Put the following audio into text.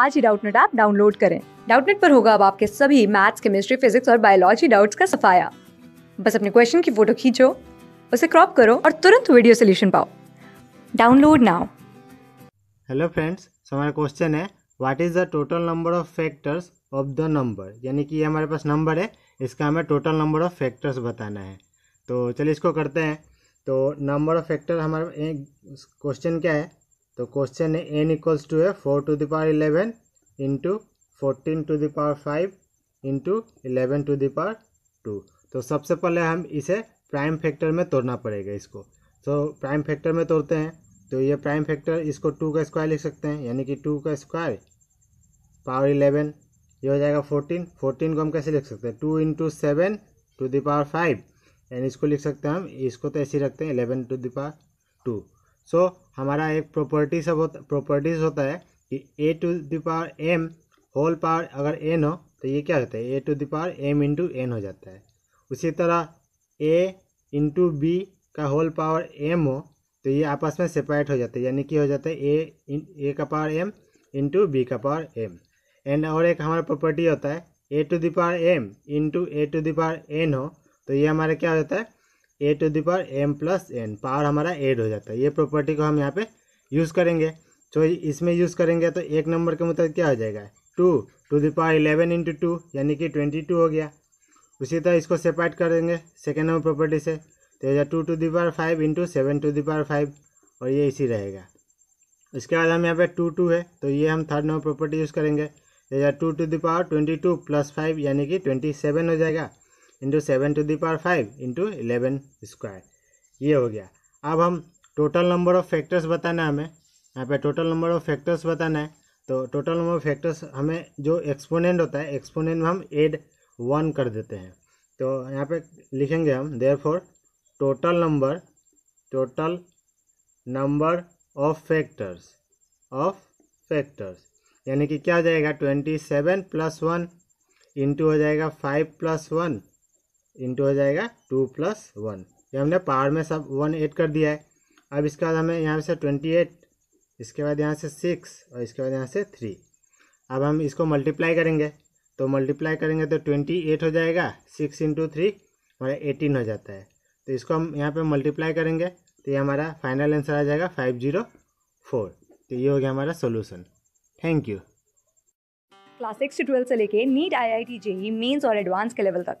आज ही Doubtnet app download करें डाउटनेट पर होगा अब आपके सभी मैथ्स केमिस्ट्री फिजिक्स और बायोलॉजी डाउट्स का सफाया बस अपने क्वेश्चन की फोटो खींचो उसे क्रॉप करो और तुरंत वीडियो सोल्यूशन पाओ डाउनलोड नाउ हेलो फ्रेंड्स हमारा क्वेश्चन है what is the total number of factors of the number यानी कि ये हमारे पास नंबर है इसका हमें टोटल नंबर ऑफ फैक्टर्स बताना है तो चलिए इसको करते हैं तो नंबर ऑफ फैक्टर हमारे क्वेश्चन क्या है तो क्वेश्चन है एन इक्वल्स टू है four to the power eleven into fourteen to the power five into eleven to the power two तो सबसे पहले हम इसे प्राइम फैक्टर में तोड़ना पड़ेगा इसको तो प्राइम फैक्टर में तोड़ते हैं तो ये प्राइम फैक्टर इसको टू का स्क्वायर लिख सकते हैं यानी कि टू का स्क्वायर पावर इलेवन ये हो जाएगा फोर्टीन फोर्टीन को हम कैसे लिख सकते हैं two into seven to the power five यानी इसको लिख सकते हैं हम इसको तो ऐसे ही रखते हैं eleven to the power two so so, हमारा एक प्रॉपर्टी सब होता प्रॉपर्टीज होता है कि a to the power m whole power अगर एन हो तो ये क्या होता है a to the power m into n हो जाता है उसी तरह ए इंटू बी का होल पावर एम हो तो ये आपस में सेपरेट हो जाते हैं यानी कि हो जाता है ए ए का पावर एम इंटू बी का पावर एम एंड और एक हमारा प्रॉपर्टी होता है a to the power m into a to the power n हो तो ये हमारा क्या हो जाता है a to the power m plus n power हमारा एड हो जाता है ये प्रॉपर्टी को हम यहाँ पे यूज़ करेंगे तो इसमें यूज़ करेंगे तो एक नंबर के मुताबिक क्या हो जाएगा two to the power eleven into two यानी कि ट्वेंटी टू हो गया उसी तरह इसको सेपरेट कर देंगे सेकेंड नंबर प्रॉपर्टी से तो यह two to the power five into seven to the power five और ये इसी रहेगा इसके बाद हम यहाँ पे टू टू है तो ये हम थर्ड नंबर प्रॉपर्टी यूज़ करेंगे तो two to the power twenty two plus five यानी कि ट्वेंटी सेवन हो जाएगा into seven to the power five into eleven square ये हो गया अब हम टोटल नंबर ऑफ फैक्टर्स बताना है हमें यहाँ पे टोटल नंबर ऑफ फैक्टर्स बताना है तो टोटल नंबर ऑफ फैक्टर्स हमें जो एक्सपोनेंट होता है एक्सपोनेंट में हम एड वन कर देते हैं तो यहाँ पे लिखेंगे हम therefore total number total number of factors of factors यानी कि क्या हो जाएगा twenty seven plus one into हो जाएगा फाइव प्लस वन इंटू हो जाएगा टू प्लस वन ये हमने पावर में सब वन एड कर दिया है अब इसके बाद हमें यहाँ से ट्वेंटी एट इसके बाद यहाँ से सिक्स और इसके बाद यहाँ से थ्री अब हम इसको मल्टीप्लाई करेंगे तो मल्टीप्लाई करेंगे तो ट्वेंटी एट हो जाएगा सिक्स इंटू थ्री हमारा एटीन हो जाता है तो इसको हम यहाँ पे मल्टीप्लाई करेंगे तो ये हमारा फाइनल आंसर आ जाएगा फाइव जीरो फोर तो ये हो गया हमारा solution thank you class six to twelfth से लेके NEET I I T JEE mains और एडवांस के लेवल तक